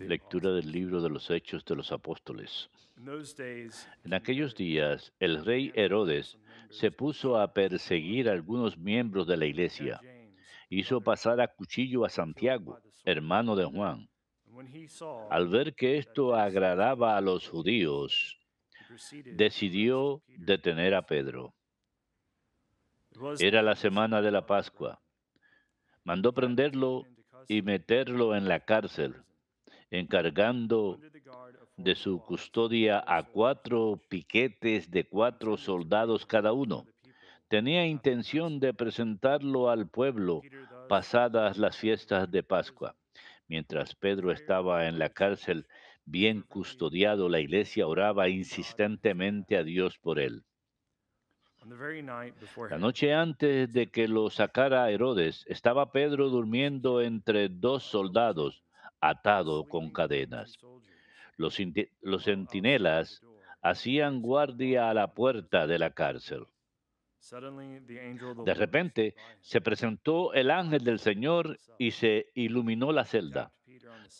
Lectura del libro de los Hechos de los Apóstoles. En aquellos días, el rey Herodes se puso a perseguir a algunos miembros de la iglesia. Hizo pasar a cuchillo a Santiago, hermano de Juan. Al ver que esto agradaba a los judíos, decidió detener a Pedro. Era la semana de la Pascua. Mandó prenderlo y meterlo en la cárcel, encargando de su custodia a cuatro piquetes de cuatro soldados cada uno. Tenía intención de presentarlo al pueblo pasadas las fiestas de Pascua. Mientras Pedro estaba en la cárcel, bien custodiado, la iglesia oraba insistentemente a Dios por él. La noche antes de que lo sacara Herodes, estaba Pedro durmiendo entre dos soldados, atado con cadenas. Los, centinelas hacían guardia a la puerta de la cárcel. De repente se presentó el ángel del Señor y se iluminó la celda.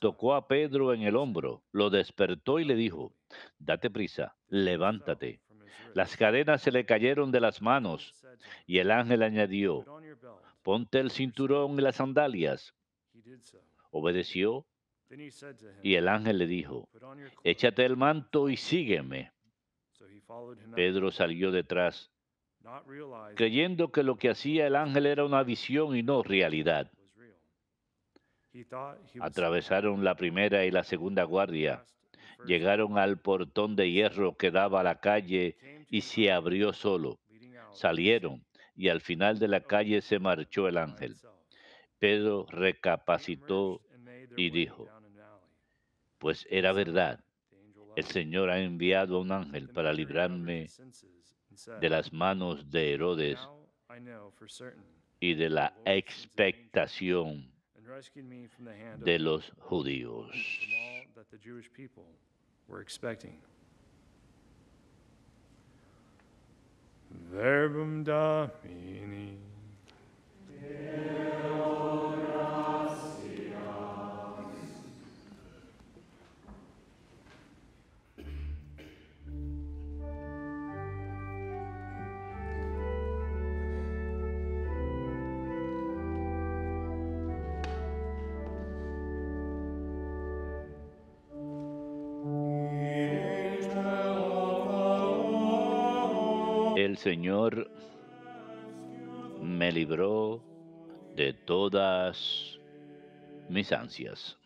Tocó a Pedro en el hombro, lo despertó y le dijo, date prisa, levántate. Las cadenas se le cayeron de las manos y el ángel añadió, ponte el cinturón y las sandalias. Obedeció y el ángel le dijo, échate el manto y sígueme. Pedro salió detrás, creyendo que lo que hacía el ángel era una visión y no realidad. Atravesaron la primera y la segunda guardia llegaron al portón de hierro que daba a la calle y se abrió solo. Salieron y al final de la calle se marchó el ángel. Pedro recapacitó y dijo, pues era verdad, el Señor ha enviado a un ángel para librarme de las manos de Herodes y de la expectación de los judíos. that the Jewish people were expecting. Verbum Domini. Señor me libró de todas mis ansias.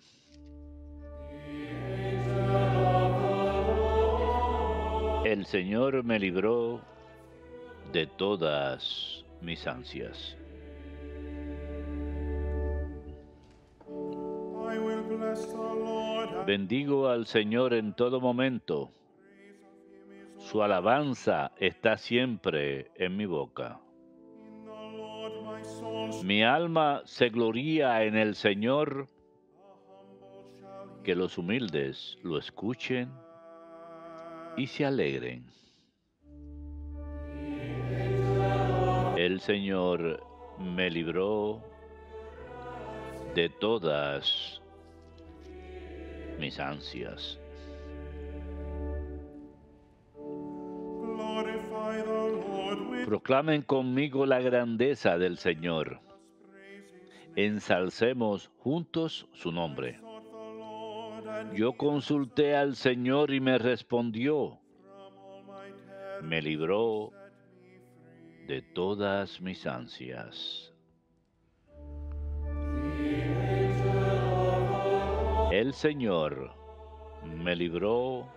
El Señor me libró de todas mis ansias. Bendigo al Señor en todo momento su alabanza está siempre en mi boca. Mi alma se gloría en el Señor, que los humildes lo escuchen y se alegren. El Señor me libró de todas mis ansias. Proclamen conmigo la grandeza del Señor. Ensalcemos juntos su nombre. Yo consulté al Señor y me respondió. Me libró de todas mis ansias. El Señor me libró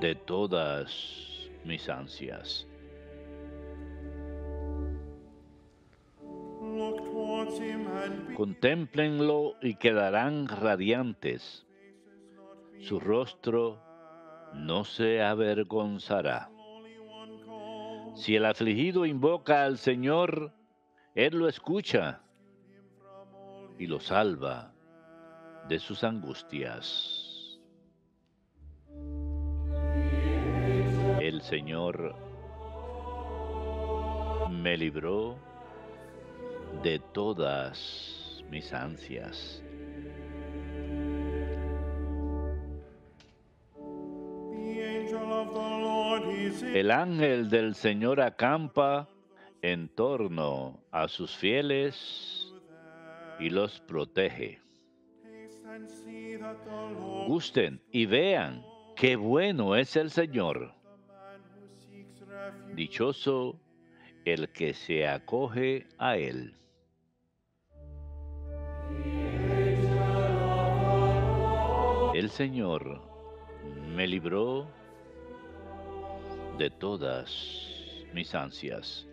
de todas mis ansias. Contémplenlo y quedarán radiantes. Su rostro no se avergonzará. Si el afligido invoca al Señor, Él lo escucha y lo salva de sus angustias. El Señor me libró de todas mis ansias. El ángel del Señor acampa en torno a sus fieles y los protege. Gusten y vean qué bueno es el Señor. Dichoso el que se acoge a él. El Señor me libró de todas mis ansias.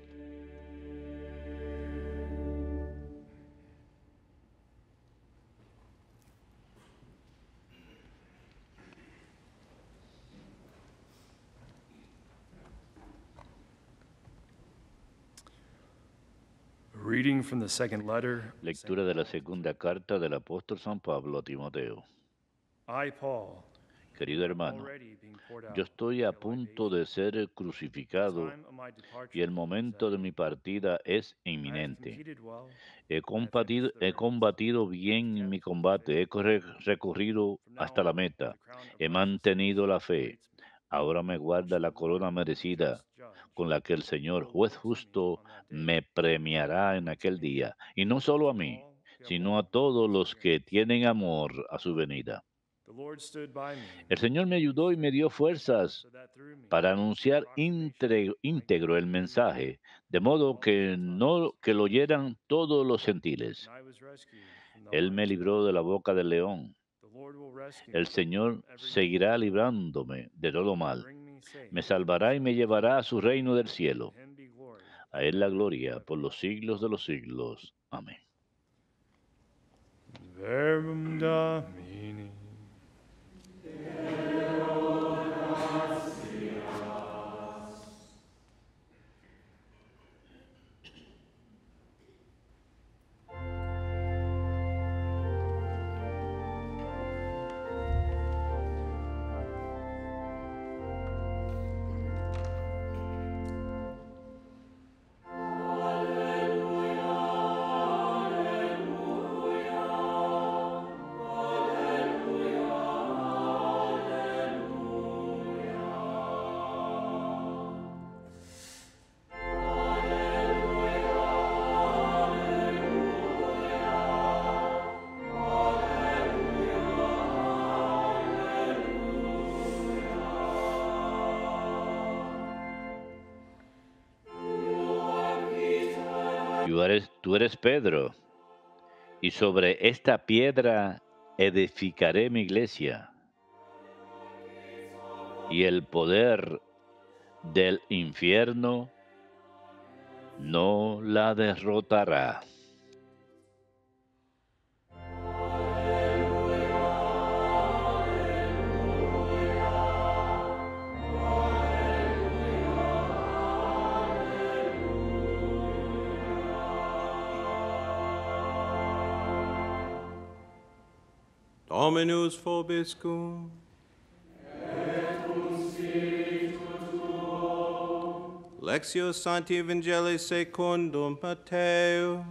Lectura de la segunda carta del apóstol San Pablo a Timoteo. Querido hermano, yo estoy a punto de ser crucificado y el momento de mi partida es inminente. He combatido, he combatido bien mi combate, he recorrido hasta la meta, he mantenido la fe. Ahora me guarda la corona merecida con la que el Señor juez justo me premiará en aquel día, y no solo a mí, sino a todos los que tienen amor a su venida. El Señor me ayudó y me dio fuerzas para anunciar íntegro el mensaje, de modo que no que lo oyeran todos los gentiles. Él me libró de la boca del león. El Señor seguirá librándome de todo mal me salvará y me llevará a su reino del cielo. A Él la gloria por los siglos de los siglos. Amén. tú eres, Pedro, y sobre esta piedra edificaré mi iglesia. Y el poder del infierno no la derrotará. Dominus vobiscum. Lexio Santi Evangelii secundum Matteo.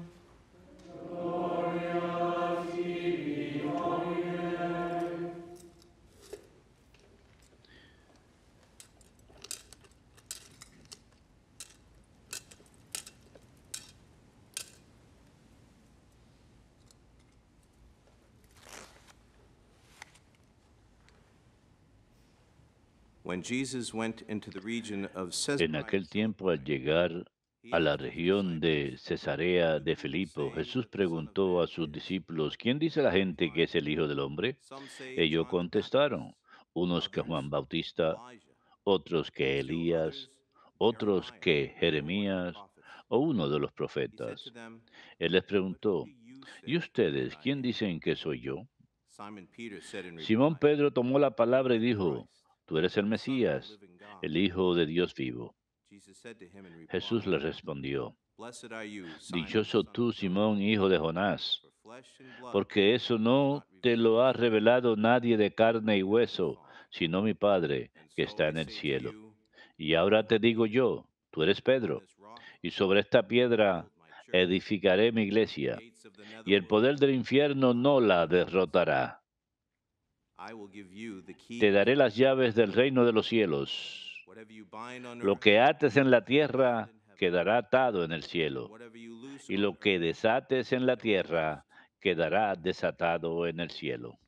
En aquel tiempo, al llegar a la región de Cesarea de Filipo, Jesús preguntó a sus discípulos, ¿quién dice la gente que es el Hijo del Hombre? Ellos contestaron, unos que Juan Bautista, otros que Elías, otros que Jeremías o uno de los profetas. Él les preguntó, ¿y ustedes quién dicen que soy yo? Simón Pedro tomó la palabra y dijo, tú eres el Mesías, el Hijo de Dios vivo. Jesús le respondió, Dichoso tú, Simón, hijo de Jonás, porque eso no te lo ha revelado nadie de carne y hueso, sino mi Padre que está en el cielo. Y ahora te digo yo, tú eres Pedro, y sobre esta piedra edificaré mi iglesia, y el poder del infierno no la derrotará. Te daré las llaves del reino de los cielos. Lo que ates en la tierra quedará atado en el cielo. Y lo que desates en la tierra quedará desatado en el cielo.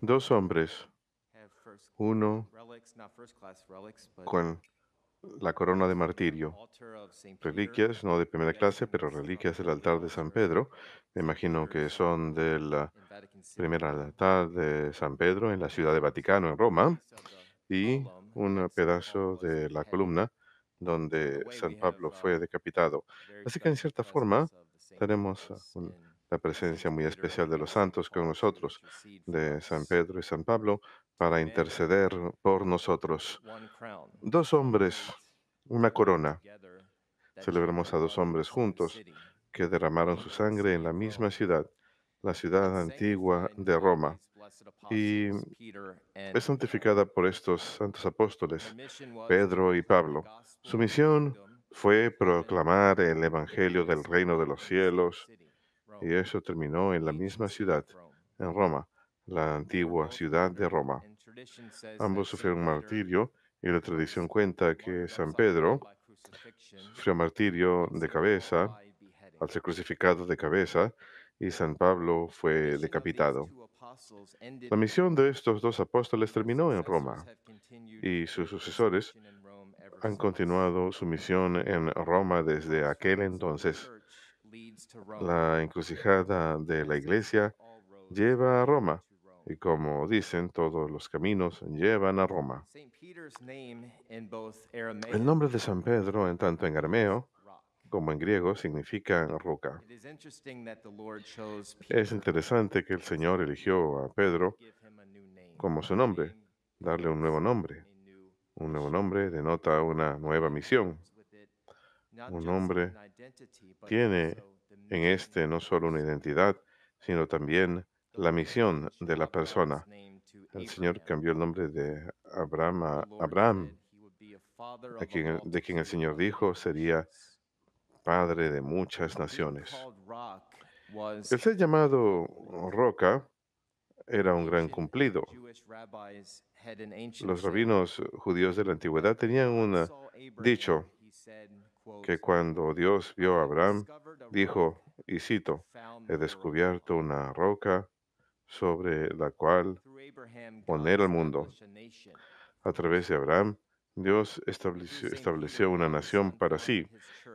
Dos hombres, uno con la corona de martirio, reliquias, no de primera clase, pero reliquias del altar de San Pedro. Me imagino que son del primer altar de San Pedro en la ciudad de Vaticano, en Roma, y un pedazo de la columna donde San Pablo fue um, decapitado. Así que en cierta forma tenemos un la presencia muy especial de los santos con nosotros, de San Pedro y San Pablo, para interceder por nosotros. Dos hombres, una corona. Celebramos a dos hombres juntos que derramaron su sangre en la misma ciudad, la ciudad antigua de Roma. Y es santificada por estos santos apóstoles, Pedro y Pablo. Su misión fue proclamar el Evangelio del reino de los cielos y eso terminó en la misma ciudad, en Roma, la antigua ciudad de Roma. Ambos sufrieron martirio y la tradición cuenta que San Pedro sufrió martirio de cabeza, al ser crucificado de cabeza, y San Pablo fue decapitado. La misión de estos dos apóstoles terminó en Roma y sus sucesores han continuado su misión en Roma desde aquel entonces. La encrucijada de la iglesia lleva a Roma y como dicen, todos los caminos llevan a Roma. El nombre de San Pedro, en tanto en arameo como en griego, significa roca. Es interesante que el Señor eligió a Pedro como su nombre, darle un nuevo nombre. Un nuevo nombre denota una nueva misión un hombre tiene en este no solo una identidad, sino también la misión de la persona. El Señor cambió el nombre de Abraham a Abraham, de quien el Señor dijo sería padre de muchas naciones. El ser llamado Roca era un gran cumplido. Los rabinos judíos de la antigüedad tenían un dicho que cuando Dios vio a Abraham, dijo, y cito, he descubierto una roca sobre la cual poner al mundo. A través de Abraham, Dios estableció, una nación para sí,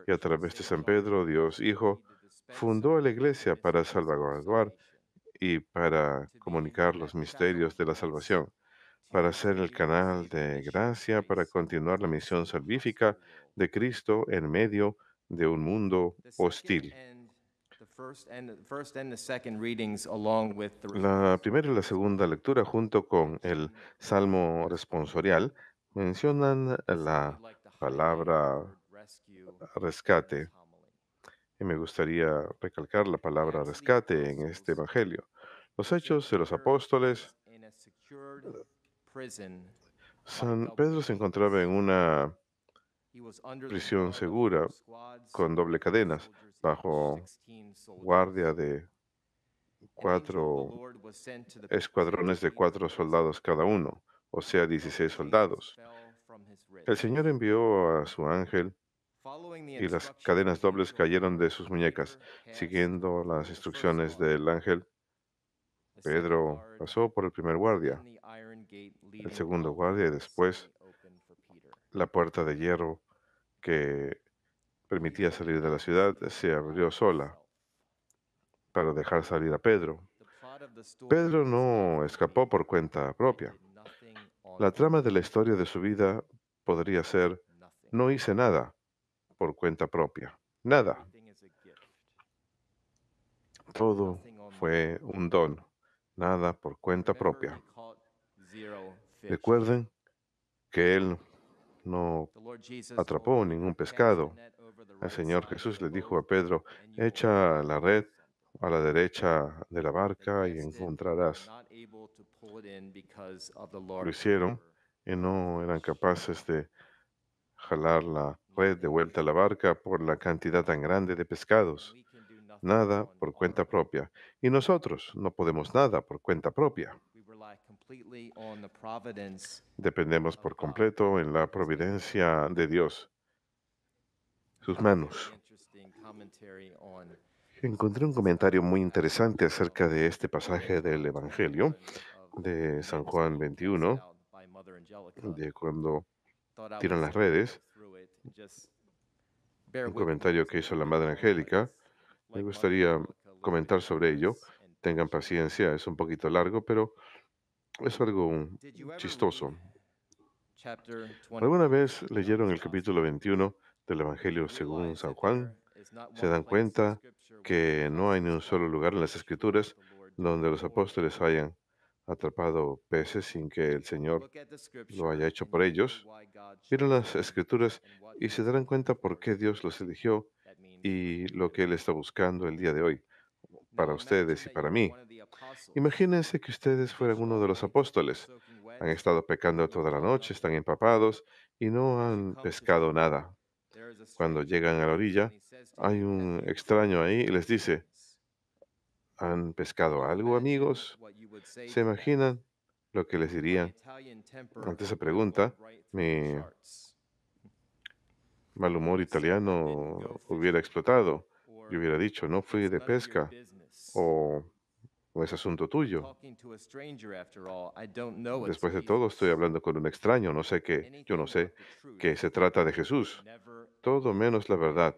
y a través de San Pedro, Dios Hijo, fundó la iglesia para salvaguardar y para comunicar los misterios de la salvación, para ser el canal de gracia, para continuar la misión salvífica de Cristo en medio de un mundo hostil. La primera y la segunda lectura, junto con el Salmo responsorial, mencionan la palabra rescate. Y me gustaría recalcar la palabra rescate en este Evangelio. Los hechos de los apóstoles. San Pedro se encontraba en una prisión segura con doble cadenas bajo guardia de cuatro escuadrones de cuatro soldados cada uno, o sea, 16 soldados. El Señor envió a su ángel y las cadenas dobles cayeron de sus muñecas. Siguiendo las instrucciones del ángel, Pedro pasó por el primer guardia, el segundo guardia y después la puerta de hierro que permitía salir de la ciudad se abrió sola para dejar salir a Pedro. Pedro no escapó por cuenta propia. La trama de la historia de su vida podría ser, no hice nada por cuenta propia, nada. Todo fue un don, nada por cuenta propia. Recuerden que él no atrapó ningún pescado. El Señor Jesús le dijo a Pedro, echa la red a la derecha de la barca y encontrarás. Lo hicieron y no eran capaces de jalar la red de vuelta a la barca por la cantidad tan grande de pescados. Nada por cuenta propia. Y nosotros no podemos nada por cuenta propia. Dependemos por completo en la providencia de Dios, sus manos. Encontré un comentario muy interesante acerca de este pasaje del Evangelio de San Juan 21, de cuando tiran las redes, un comentario que hizo la Madre Angélica. Me gustaría comentar sobre ello. Tengan paciencia, es un poquito largo, pero es algo chistoso. ¿Alguna vez leyeron el capítulo 21 del Evangelio según San Juan? Se dan cuenta que no hay ni un solo lugar en las Escrituras donde los apóstoles hayan atrapado peces sin que el Señor lo haya hecho por ellos. Miren las escrituras y se darán cuenta por qué Dios los eligió y lo que Él está buscando el día de hoy para ustedes y para mí. Imagínense que ustedes fueran uno de los apóstoles. Han estado pecando toda la noche, están empapados y no han pescado nada. Cuando llegan a la orilla, hay un extraño ahí y les dice, ¿han pescado algo, amigos? ¿Se imaginan lo que les dirían? Ante esa pregunta, mi mal humor italiano hubiera explotado. Yo hubiera dicho, no fui de pesca o, es asunto tuyo. Después de todo, estoy hablando con un extraño, no sé qué, yo no sé qué se trata de Jesús. Todo menos la verdad.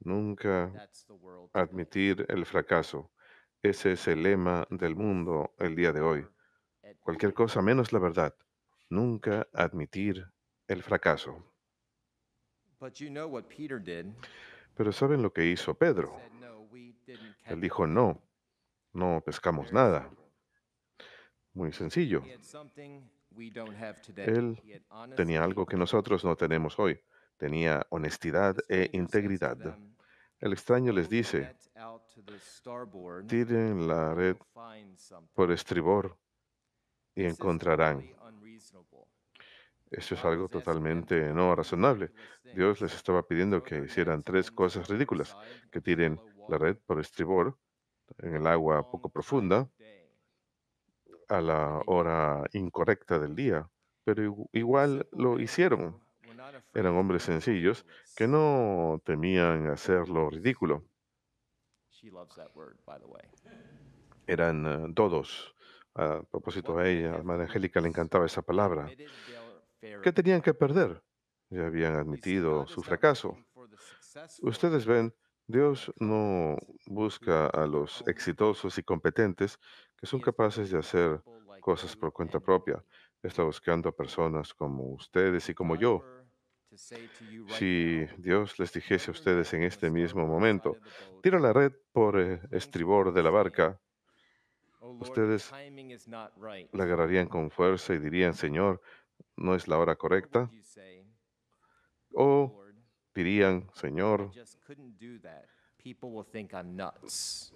Nunca admitir el fracaso. Ese es el lema del mundo el día de hoy. Cualquier cosa menos la verdad. Nunca admitir el fracaso. Pero ¿saben lo que hizo Pedro? Él dijo, no, no pescamos nada. Muy sencillo. Él tenía algo que nosotros no tenemos hoy. Tenía honestidad e integridad. El extraño les dice, tiren la red por estribor y encontrarán. Eso es algo totalmente no razonable. Este Dios les estaba pidiendo que hicieran tres cosas ridículas, que tiren la red por estribor en el agua poco profunda este a la hora incorrecta del día, pero igual lo hicieron. Eran hombres sencillos que este no temían hacer lo ridículo. Eran eh, todos. A propósito, a ella, a Madre Angélica le encantaba esa palabra. ¿Qué tenían que perder? Ya habían admitido su fracaso. Ustedes ven, Dios no busca a los exitosos y competentes que son capaces de hacer cosas por cuenta propia. Está buscando a personas como ustedes y como yo. Si Dios les dijese a ustedes en este mismo momento, tira la red por eh, estribor de la barca, oh ustedes la agarrarían con fuerza y dirían, Señor, no es la hora correcta. O dirían, Señor,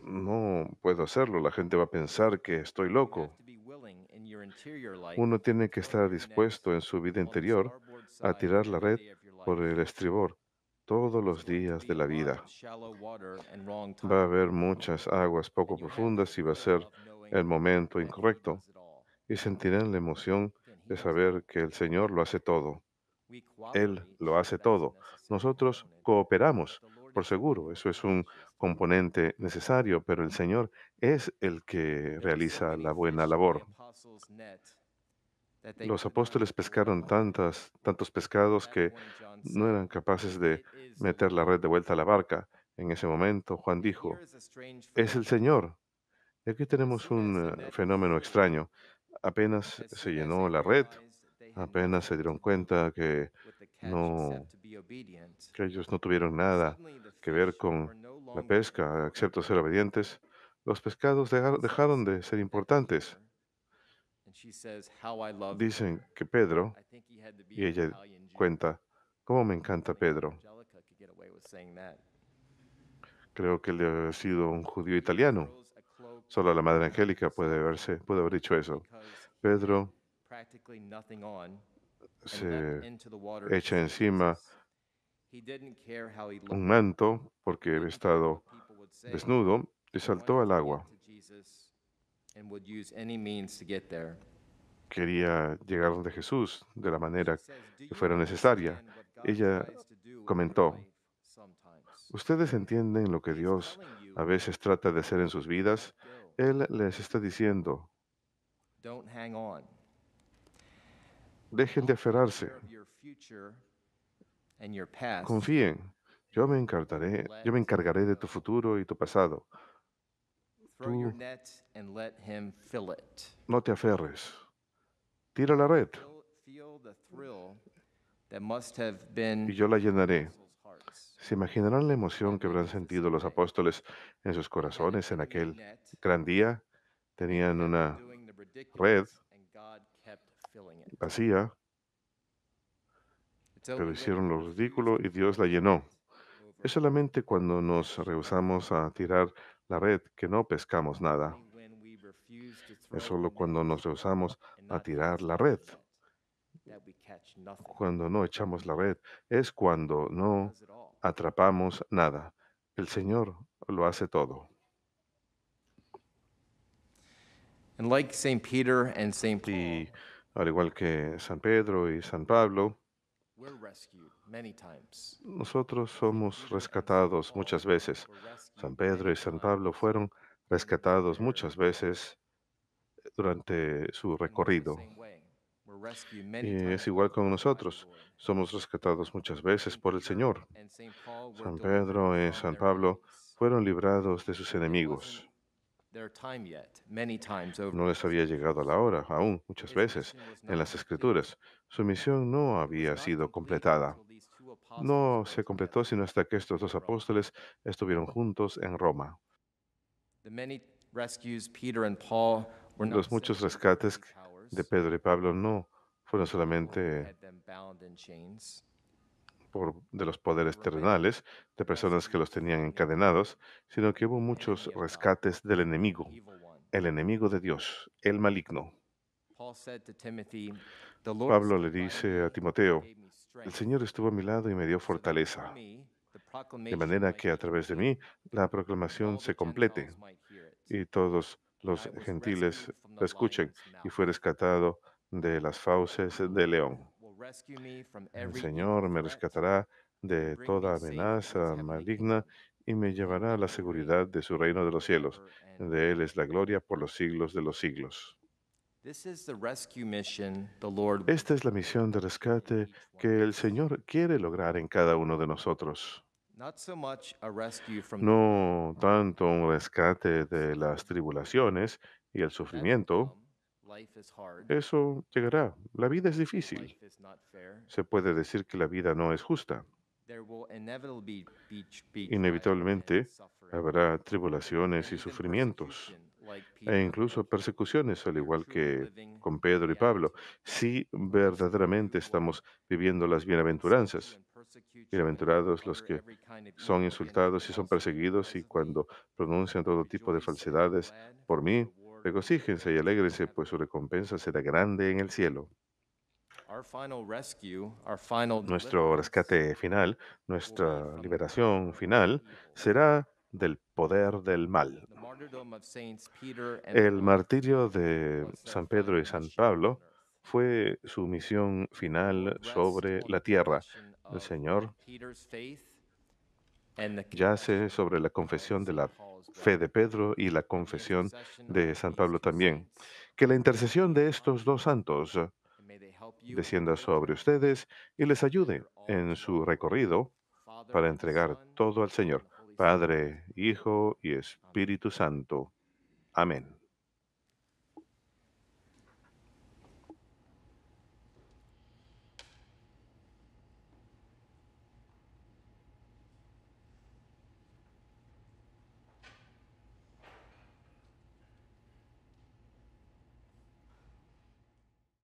no puedo hacerlo, la gente va a pensar que estoy loco. Uno tiene que estar dispuesto en su vida interior a tirar la red por el estribor todos los días de la vida. Va a haber muchas aguas poco profundas y va a ser el momento incorrecto. Y sentirán la emoción de saber que el Señor lo hace todo. Él lo hace todo. Nosotros cooperamos, por seguro. Eso es un componente necesario, pero el Señor es el que realiza la buena labor. Los apóstoles pescaron tantas, tantos pescados que no eran capaces de meter la red de vuelta a la barca. En ese momento, Juan dijo, es el Señor. Y Aquí tenemos un eh, fenómeno extraño apenas se llenó la red, apenas se dieron cuenta que no, que ellos no tuvieron nada que ver con la pesca, excepto ser obedientes, los pescados dejaron de ser importantes. Dicen que Pedro, y ella cuenta, ¿cómo me encanta Pedro? Creo que él ha sido un judío italiano Solo la Madre Angélica puede, verse puede haber dicho eso. Pedro se echa encima un manto porque había estado desnudo y saltó al agua. Quería llegar donde Jesús de la manera que fuera necesaria. Ella comentó, ¿ustedes entienden lo que Dios a veces trata de hacer en sus vidas? Él les está diciendo, dejen de aferrarse, confíen, yo me encargaré, yo me encargaré de tu futuro y tu pasado. no te aferres, tira la red y yo la llenaré. Se imaginarán la emoción que habrán sentido los apóstoles en sus corazones en aquel gran día. Tenían una red vacía, pero hicieron lo ridículo y Dios la llenó. Es solamente cuando nos rehusamos a tirar la red que no pescamos nada. Es solo cuando nos rehusamos a tirar la red. Cuando no echamos la red es cuando no atrapamos nada. El Señor lo hace todo. y al igual que San Pedro y San Pablo, nosotros somos rescatados muchas veces. San Pedro y San Pablo fueron rescatados muchas veces durante su recorrido. Y eh, es igual con nosotros. Somos rescatados muchas veces por el Señor. San Pedro y San Pablo fueron librados de sus enemigos. No les había llegado la hora, aún muchas veces, en las Escrituras. Su misión no había sido completada. No se completó sino hasta que estos dos apóstoles estuvieron juntos en Roma. Los muchos rescates de Pedro y Pablo no fueron solamente por, de los poderes terrenales, de personas que los tenían encadenados, sino que hubo muchos rescates del enemigo, el enemigo de Dios, el maligno. Pablo le dice a Timoteo, el Señor estuvo a mi lado y me dio fortaleza, de manera que a través de mí la proclamación se complete y todos los gentiles escuchen, y fue rescatado de las fauces de león. El Señor me rescatará de toda amenaza maligna y me llevará a la seguridad de su reino de los cielos. De Él es la gloria por los siglos de los siglos. Esta es la misión de rescate que el Señor quiere lograr en cada uno de nosotros. No tanto un rescate de las tribulaciones y el sufrimiento. Eso llegará. La vida es difícil. Se puede decir que la vida no es justa. Inevitablemente habrá tribulaciones y sufrimientos e incluso persecuciones, al igual que con Pedro y Pablo, si verdaderamente estamos viviendo las bienaventuranzas. Bienaventurados los que son insultados y son perseguidos y cuando pronuncian todo tipo de falsedades por mí, regocíjense y alégrense, pues su recompensa será grande en el cielo. Nuestro rescate final, nuestra liberación final, será del poder del mal. El martirio de San Pedro y San Pablo fue su misión final sobre la tierra. El Señor yace sobre la confesión de la fe de Pedro y la confesión de San Pablo también. Que la intercesión de estos dos santos descienda sobre ustedes y les ayude en su recorrido para entregar todo al Señor, Padre, Hijo y Espíritu Santo. Amén.